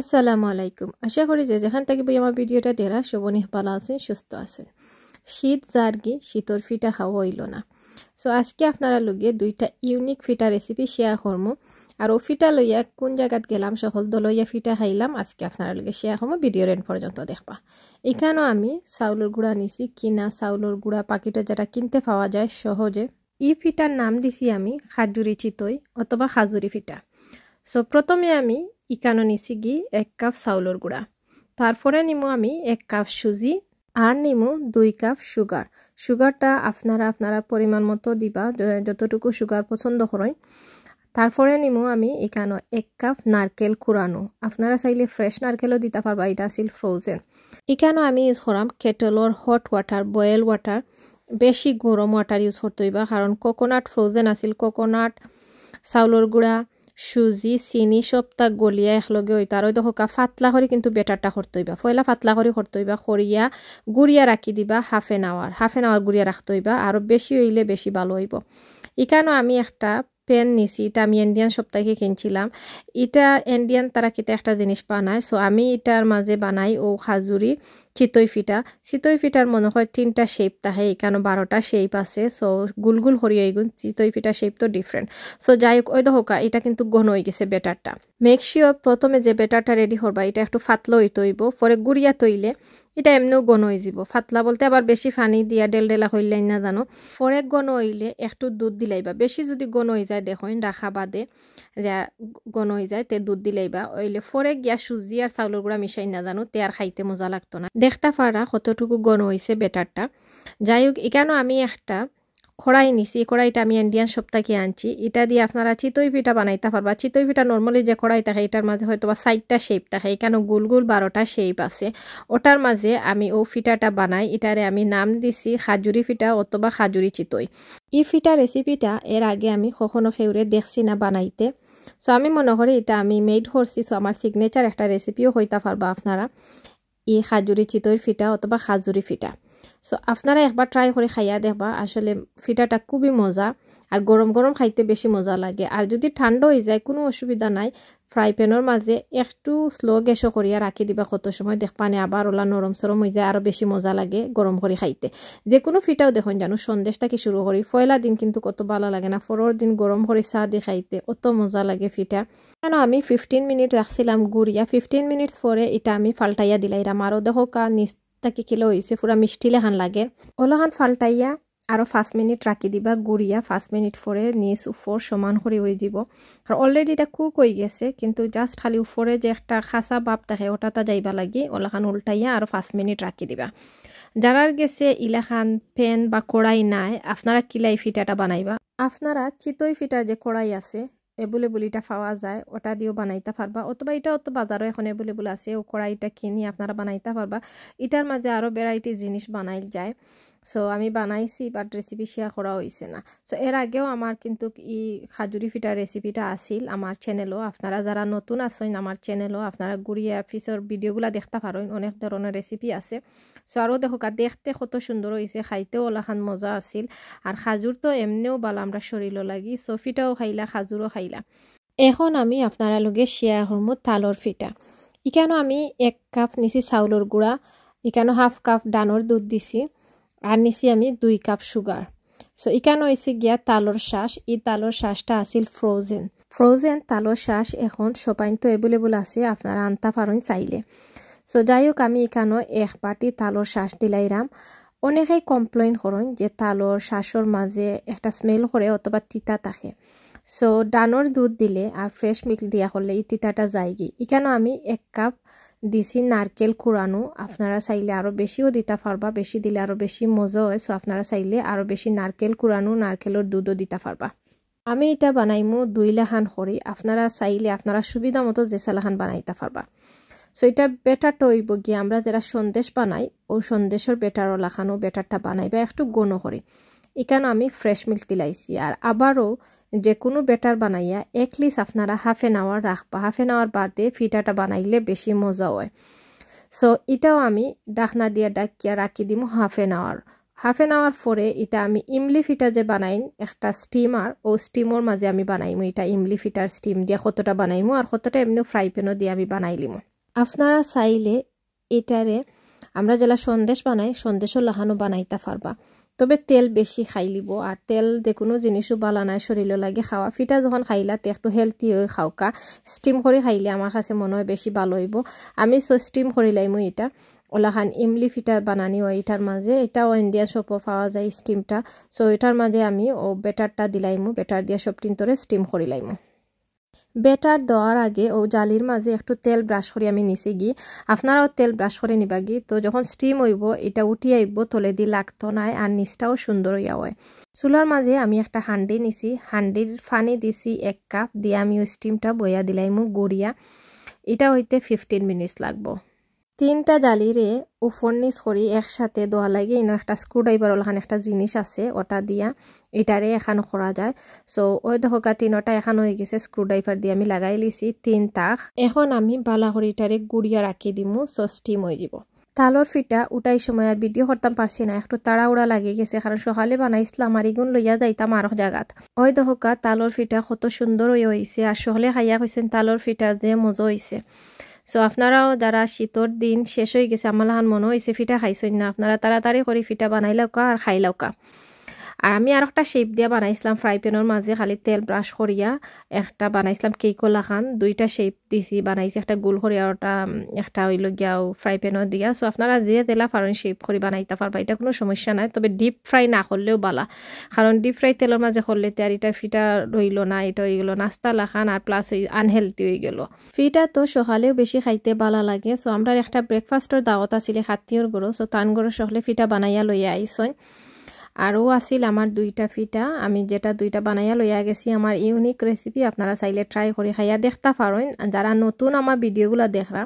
আসসালামু আলাইকুম আশা করি যে যেখান থেকে বই আমার ভিডিওটা দেরা শোভনীহ ভালো আছেন সুস্থ আছেন শীত জার্গি শীতর ফিটা খাওয়া হইল না সো আজকে আপনারা লোকে দুইটা ইউনিক ফিটা রেসিপি শেয়ার করবো আর ও ফিটা লইয়া কোন জায়গাত গেলাম সকল দলইয়া ফিটা খাইলাম আজকে আপনারা লোকে শেয়ার করবো ভিডিওর এন পর্যন্ত দেখবা এখানেও আমি চাউলের গুঁড়া নিছি কিনা চাউলের গুঁড়া পাকিটা যেটা কিনতে পাওয়া যায় সহজে ই ফিটার নাম দিছি আমি খাজুরি চিতই অথবা খাজুরি ফিটা সো প্রথমে আমি ইকানো নিছি গি এক কাপ চাউলের গুঁড়া তারপরে নিমু আমি এক কাপ সুজি আর নিমু দুই কাপ সুগার সুগারটা আপনারা আপনারা পরিমাণ মতো দিবা যতটুকু সুগার পছন্দ করেন তারপরে নিমু আমি এখানে এক কাপ নারকেল কুড়ানো আপনারা চাইলে ফ্রেশ নারকেলও দিতে পারবা এটা আছিল ফ্রোজেন এখানে আমি ইউজ করাম কেটলর হট ওয়াটার বয়েল ওয়াটার বেশি গরম ওয়াটার ইউজ করতে হইবা কারণ কোকোনাট ফ্রোজেন আছিল কোকোনাট চাউলের গুঁড়া সুজি চিনি সপ্তাহ গলিয়া একলগে ওই তারও দেখো ফাতলা করে কিন্তু বেটারটা হরতইবা হইবা ফয়লা ফাতলা করে হরতইবা হইবা গুড়িয়া রাখি দিবা half an hour half an hour গুড়িয়া রাখতইবা হইবা আরও বেশি হইলে বেশি ভালো হইব ইকানো আমি একটা পেন নিছি এটা আমি ইন্ডিয়ান সপ্তাহে কিনছিলাম এটা ইন্ডিয়ান তারা কিতা একটা জিনিস বানায় সো আমি এটার মাঝে বানাই ও খাজুরি চিতই ফিটা চিতই ফিটার মনে হয় তিনটা শেপ তাহে এখানে বারোটা শেপ আছে সো গুল গুল হরি এইগুন চিতই ফিটা শেপ তো ডিফারেন্ট সো যাই হোক ওই হোকা এটা কিন্তু ঘন হয়ে গেছে বেটারটা মেক শিওর প্রথমে যে বেটারটা রেডি হবা এটা একটু ফাতলো হইতে হইব পরে গুড়িয়া তৈলে এটা এমনিও গণ হয়ে যাব ফাতলা বলতে আবার বেশি ফানি দিয়া ডেলা হইলাই না জানো পরে গণ হইলে একটু দুধ দিলাইবা বেশি যদি গণ হয়ে যায় দেখো রাখা বাদে যা গণ হয়ে যায় তে দুধ দিলাইবা ওইলে পরে গিয়া সুজি আর চাউলের গুড়া মিশাই না জানো তে আর খাইতে মজা লাগতো না দেখতা পারা কতটুকু গণ হয়েছে বেটারটা যাই হোক এখানেও আমি একটা কড়াই নিছি কড়াইটা আমি ইন্ডিয়ান সপ্তাহে আনছি এটা দিয়ে আপনারা চিতই পিঠা বানাইতে পারবা চিতই পিঠা নর্মালি যে কড়াই থাকে এটার মাঝে হয়তো বা সাইডটা শেপ থাকে এখানে গোল গোল বারোটা শেপ আছে ওটার মাঝে আমি ও ফিটাটা বানাই এটারে আমি নাম দিছি খাজুরি ফিটা অথবা খাজুরি চিতই এই ফিটা রেসিপিটা এর আগে আমি কখনো খেউরে দেখছি না বানাইতে সো আমি মনে করি এটা আমি মেড করছি সো আমার সিগনেচার একটা রেসিপিও হইতে পারবা আপনারা এই খাজুরি চিতই ফিটা অথবা খাজুরি ফিটা সো আপনারা একবার ট্রাই করে খাইয়া দেখবা আসলে ফিটাটা খুবই মজা আর গরম গরম খাইতে বেশি মজা লাগে আর যদি ঠান্ডা হয়ে যায় কোনো অসুবিধা নাই ফ্রাই প্যানের মাঝে একটু স্লো গ্যাসও করিয়া রাখি দিবা কত সময় দেখপানে আবার ওলা নরম সরম হয়ে যায় আরও বেশি মজা লাগে গরম করে খাইতে যে কোনো ফিটাও দেখুন জানো সন্দেশটাকে শুরু করি ফয়লা দিন কিন্তু কত ভালো লাগে না পরের দিন গরম করে চা দিয়ে খাইতে অত মজা লাগে ফিটা কেন আমি ফিফটিন মিনিট রাখছিলাম গুড়িয়া ফিফটিন মিনিটস পরে এটা আমি ফাল্টাইয়া দিলাইরাম আরও দেখো কা নিচ তাকে কিলো হয়েছে পুরা মিষ্টি লেহান লাগে ওলাহান ফাল্টাইয়া আরও পাঁচ মিনিট রাখি দিবা গুড়িয়া পাঁচ মিনিট পরে নিচ উপর সমান করে হয়ে যাব আর অলরেডি এটা কুক হয়ে গেছে কিন্তু জাস্ট খালি উপরে যে একটা খাসা বাপ থাকে ওটাটা যাইবা লাগি ওলাখান উল্টাইয়া আরও পাঁচ মিনিট রাখি দিবা যারার গেছে ইলাখান ফেন বা কড়াই নাই আপনারা কিলাই ফিটাটা বানাইবা আপনারা চিতই ফিটার যে কড়াই আছে এবুল এবুলিটা পাওয়া যায় ওটা দিয়েও বানাইতে পারবা অথবা এটা অত বাজারও এখন এবুল এবুল আছে ও কড়াইটা কিনি আপনারা বানাইতে পারবা এটার মাঝে আরও ভ্যারাইটি জিনিস বানাইল যায় সো আমি বানাইছি বাট রেসিপি শেয়ার করা হয়েছে না সো এর আগেও আমার কিন্তু ই খাজুরি ফিটা রেসিপিটা আসিল আমার চ্যানেলও আপনারা যারা নতুন আছেন আমার চ্যানেলও আপনারা ঘুরিয়ে অফিসের ভিডিওগুলো দেখতে পারেন অনেক ধরনের রেসিপি আছে সো আরও দেখো দেখতে কত সুন্দর হয়েছে খাইতেও ওলাখান মজা আছিল আর খাজুর তো এমনিও বালা আমরা শরীরও লাগি সো ফিটাও খাইলা খাজুরও খাইলা এখন আমি আপনারা লগে শেয়ার হরমু তালর ফিটা ইকানো আমি এক কাপ নিছি চাউলর গুঁড়া ইকানো হাফ কাপ ডানোর দুধ দিছি আর নিছি আমি দুই কাপ সুগার সো ইকানো হয়েছে গিয়া তালর শ্বাস এই তালর শ্বাসটা আছিল ফ্রোজেন ফ্রোজেন তালর শ্বাস এখন তো এভেলেবল আছে আপনারা আনতা পারেন চাইলে সো যাই হোক আমি এখানেও এক বাটি তালর শ্বাস দিলাইরাম অনেকেই কমপ্লেন করেন যে তালর শ্বাসর মাঝে একটা স্মেল করে অথবা তিতা থাকে সো ডানোর দুধ দিলে আর ফ্রেশ মিল্ক দিয়া হলে এই তিতাটা যায়গি এখানেও আমি এক কাপ দিছি নারকেল কুড়ানো আপনারা চাইলে আরও বেশিও দিতে পারবা বেশি দিলে আরও বেশি মজা হয় সো আপনারা চাইলে আরও বেশি নারকেল কুড়ানো নারকেলের দুধও দিতে পারবা আমি এটা বানাইমু দুই লাহান হরি আপনারা চাইলে আপনারা সুবিধা মতো জেসা লাহান বানাইতে পারবা সো এটা বেটারটা হইব গিয়ে আমরা যারা সন্দেশ বানাই ও সন্দেশের বেটারও লাখানো বেটারটা বানাই বা একটু গণ হরি এখানে আমি ফ্রেশ মিল্ক দিলাইছি আর আবারও যে কোনো বেটার বানাইয়া এক আপনারা হাফ এন আওয়ার রাখবা হাফ এন আওয়ার বাদে ফিটাটা বানাইলে বেশি মজা হয় সো এটাও আমি ডাকনা দিয়ে ডাকিয়া রাখি দিম half an hour half an hour পরে এটা আমি ইমলি ফিটা যে বানাইন একটা স্টিমার ও স্টিমর মাঝে আমি বানাইমু এটা ইমলি ফিটার স্টিম দিয়ে কতটা বানাইমু আর কতটা এমনি ফ্রাই প্যানও দিয়ে আমি বানাই বানাইলিমু আপনারা চাইলে এটারে আমরা যেলা সন্দেশ বানাই সন্দেশও লাহানো বানাইতে পারবা তবে তেল বেশি খাই লিব আর তেল যে কোনো জিনিসও বালা নাই শরীরের লাগে খাওয়া ফিটা যখন খাইলা তে একটু হেলথি হয়ে খাওকা স্টিম করে খাইলে আমার কাছে মনে হয় বেশি ভালো হইব আমি সো স্টিম করে লাইমু এটা ওলাখান ইমলি ফিটা বানানি হয় এটার মাঝে এটাও ইন্ডিয়ান শপও পাওয়া যায় স্টিমটা সো এটার মাঝে আমি ও বেটারটা দিলাইমু বেটার দিয়ে সব তিন তরে স্টিম করে লাইমু বেটার দেওয়ার আগে ও জালির মাঝে একটু তেল ব্রাশ করে আমি নিচে গি আপনারাও তেল ব্রাশ করে নিবা গি তো যখন স্টিম হইব এটা উঠি আইব তোলে দিয়ে লাগতো নাই আর নিচটাও সুন্দর হইয়া হয় চুলার মাঝে আমি একটা হান্ডি নিছি হান্ডির ফানি দিছি এক কাপ দিয়ে আমি ওই স্টিমটা বইয়া দিলাইমু গড়িয়া এটা হইতে ফিফটিন মিনিটস লাগবো তিনটা জালিরে উফর নিচ করি একসাথে দোয়া লাগে ইনো একটা স্ক্রুড্রাইভার ওখানে একটা জিনিস আছে ওটা দিয়া এটারে এখানো করা যায় সো ওই দেখা তিনটা এখানো হয়ে গেছে স্ক্রুড্রাইভার দিয়ে আমি লাগাই লিছি তিন তাক এখন আমি বালা করে এটারে গুড়িয়া রাখি দিমু সো স্টিম হয়ে যাব তালর ফিটা উঠাই সময় আর ভিডিও করতাম পারছি না একটু তাড়াউড়া লাগিয়ে গেছে কারণ সকালে বানাইছিলাম আর ইগুন লইয়া যাইতাম আরো জাগাত ওই দহকা তালর ফিটা কত সুন্দর হয়ে হয়েছে আর সকালে খাইয়া হয়েছেন তালর ফিটা যে মজা হয়েছে সো আপনারাও যারা শীতর দিন শেষ হয়ে গেছে আমার মনে হয়েছে ফিটা খাইছেন না আপনারা তাড়াতাড়ি করে ফিটা বানাই লওকা আর খাই লওকা আর আমি আর একটা শেপ দিয়া বানাইছিলাম ফ্রাই প্যানের মাঝে খালি তেল ব্রাশ করিয়া একটা বানাইছিলাম কেকও লাখান দুইটা শেপ দিছি বানাইছি একটা গোল আর ওটা একটা ওই গিয়াও ফ্রাই প্যানও দিয়া সো আপনারা যে তেলা পারেন শেপ করে বানাইতে পারবা এটা কোনো সমস্যা নাই তবে ডিপ ফ্রাই না করলেও বালা কারণ ডিপ ফ্রাই তেলের মাঝে করলে তো আর এটা ফিটা রইল না এটা হয়ে গেলো নাস্তা লাখান আর প্লাস ওই আনহেলদি হয়ে গেল ফিটা তো সকালেও বেশি খাইতে বালা লাগে সো আমরা একটা ব্রেকফাস্টর দাওয়াত আসিলে হাতিওর গরো সো তান গরো সকলে ফিটা বানাইয়া লইয়া আইসন আরও আছিল আমার দুইটা ফিটা আমি যেটা দুইটা বানাইয়া লইয়া গেছি আমার ইউনিক রেসিপি আপনারা চাইলে ট্রাই করে খাইয়া দেখতে পারেন যারা নতুন আমার ভিডিওগুলো দেখরা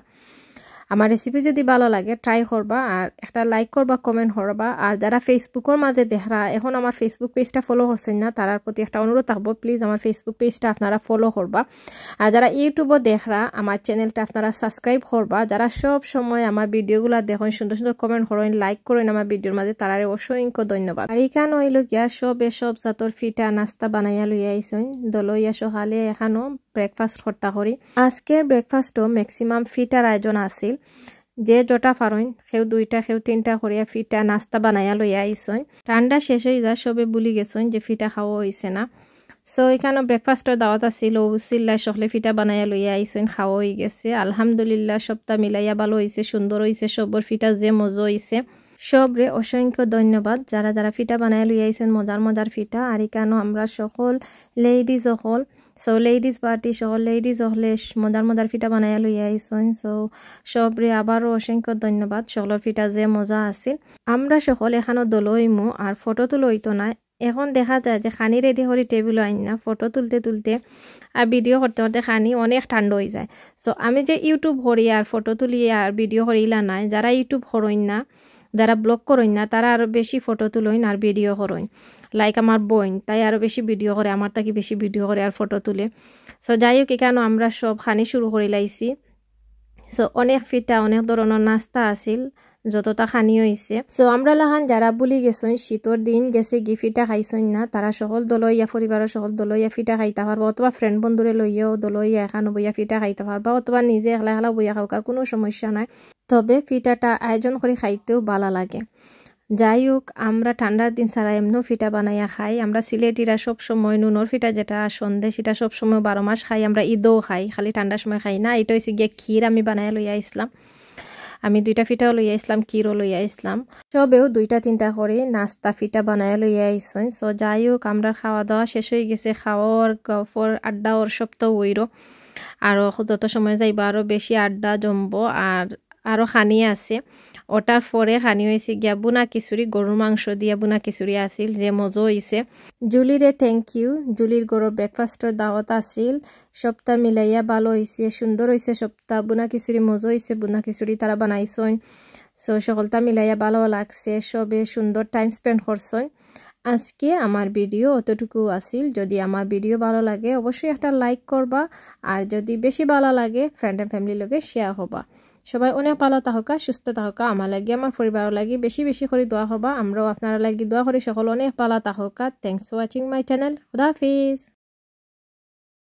আমার রেসিপি যদি ভালো লাগে ট্রাই করবা আর একটা লাইক করবা কমেন্ট করবা আর যারা ফেসবুকের মাঝে দেখরা এখন আমার ফেসবুক পেজটা ফলো করছেন না তারার প্রতি একটা অনুরোধ থাকবো প্লিজ আমার ফেসবুক পেজটা আপনারা ফলো করবা আর যারা ইউটিউবও দেখরা আমার চ্যানেলটা আপনারা সাবস্ক্রাইব করবা যারা সব সময় আমার ভিডিওগুলো দেখেন সুন্দর সুন্দর কমেন্ট করেন লাইক করেন আমার ভিডিওর মাঝে তারারে অসংখ্য ধন্যবাদ আর এখানে ওই লোকিয়া সব এসব জাতর ফিটা নাস্তা বানাইয়া লইয়া আইসেন দলইয়া সহালে এখানো ব্রেকফাস্ট করতা করি আজকের ব্রেকফাস্টও ম্যাক্সিমাম ফিটার আয়োজন আছিল যে যটা পারইন সেও দুইটা সেও তিনটা করিয়া ফিটা নাস্তা বানাইয়া লইয়া আইসই ঠান্ডা শেষ হয়ে যা সবে বুলি গেছই যে ফিটা খাওয়া হয়েছে না সো এখানে ব্রেকফাস্টর দাওয়াত আছিল চিল্লাই সকলে ফিটা বানাইয়া লইয়া আইসইন খাওয়া হয়ে গেছে আলহামদুলিল্লাহ সবটা মিলাইয়া ভালো হয়েছে সুন্দর হয়েছে সবর ফিটা যে মজা হয়েছে সবরে অসংখ্য ধন্যবাদ যারা যারা ফিটা বানাই লইয়াইছেন মজার মজার ফিটা আর এখানে আমরা সকল লেডিজ সকল সো লেডিস পার্টি সহ লেডিস হলে মজার মজার ফিটা বানাইয়া লই আইসন সো সবরে আবারও অসংখ্য ধন্যবাদ সকল ফিটা যে মজা আছিল আমরা সকল এখানো দলইমু আর ফটো তো লইতো না এখন দেখা যায় যে খানি রেডি করে টেবিল আইন না ফটো তুলতে তুলতে আর ভিডিও করতে করতে খানি অনেক ঠান্ড হয়ে যায় সো আমি যে ইউটিউব হরি আর ফটো তুলি আর ভিডিও করিলা নাই যারা ইউটিউব করইন না যারা ব্লগ করইন না তারা আরও বেশি ফটো তুলইন আর ভিডিও করইন লাইক আমার বোন তাই আরও বেশি ভিডিও করে আমার তাকে বেশি ভিডিও করে আর ফটো তুলে সো যাই হোক কেন আমরা সব খানি শুরু করে লাইছি সো অনেক ফিটা অনেক ধরনের নাস্তা আছিল যতটা খানি হয়েছে সো আমরা লাহান যারা বুলি গেছেন শীতর দিন গেছে গি ফিটা খাইছেন না তারা সকল দলইয়া পরিবারের সকল দলইয়া ফিটা খাইতে পারবা অথবা ফ্রেন্ড বন্ধুরে লইয়াও দলইয়া এখন বইয়া ফিটা খাইতে পারবা অথবা নিজে একলা একলা বইয়া খাওকা কোনো সমস্যা নাই তবে ফিটাটা আয়োজন করে খাইতেও ভালো লাগে যাই হোক আমরা ঠান্ডার দিন ছাড়া এমনও ফিটা বানাইয়া খাই আমরা সিলেটিরা সব সময় নুনোর ফিটা যেটা সন্ধে সেটা সব সময় বারো মাস খাই আমরা ঈদও খাই খালি ঠান্ডার সময় খাই না এটা হয়েছে গিয়ে ক্ষীর আমি বানাইয়া লইয়া ইসলাম আমি দুইটা ফিটাও লইয়া ইসলাম ক্ষীরও লইয়া ইসলাম সবেও দুইটা তিনটা করে নাস্তা ফিটা বানাইয়া লইয়া আইসন সো যাই হোক আমরা খাওয়া দাওয়া শেষ হয়ে গেছে খাওয়ার গফর আড্ডা ওর সব তো ওইরও আরও যত সময় যাইব আরও বেশি আড্ডা জমবো আর আরও খানি আছে ওটার পরে হানি হয়েছে গিয়া বুনা কিশোরী গরুর মাংস দিয়া বুনা কিশোরী আসিল যে মজো হয়েছে জুলিরে থ্যাংক ইউ জুলির গরু ব্রেকফাস্টর দাওয়াত আসিল সপ্তাহ মিলাইয়া ভালো হয়েছে সুন্দর হয়েছে সপ্তাহ বুনা কিশোরী মজো হয়েছে বুনা কিশোরী তারা বানাইছন সো সকলটা মিলাইয়া ভালো লাগছে সবে সুন্দর টাইম স্পেন্ড করছন আজকে আমার ভিডিও অতটুকু আসিল যদি আমার ভিডিও ভালো লাগে অবশ্যই একটা লাইক করবা আর যদি বেশি ভালো লাগে ফ্রেন্ড অ্যান্ড ফ্যামিলির লোকে শেয়ার হবা সবাই অনেক ভালো তাহকা সুস্থ তাহকা আমার লাগি আমার পরিবার লাগি বেশি বেশি করে দোয়া করবা আমরাও আপনারা লাগি দোয়া করি সকল অনেক ভালো তাহকা thanks for watching my channel খুদাফিজ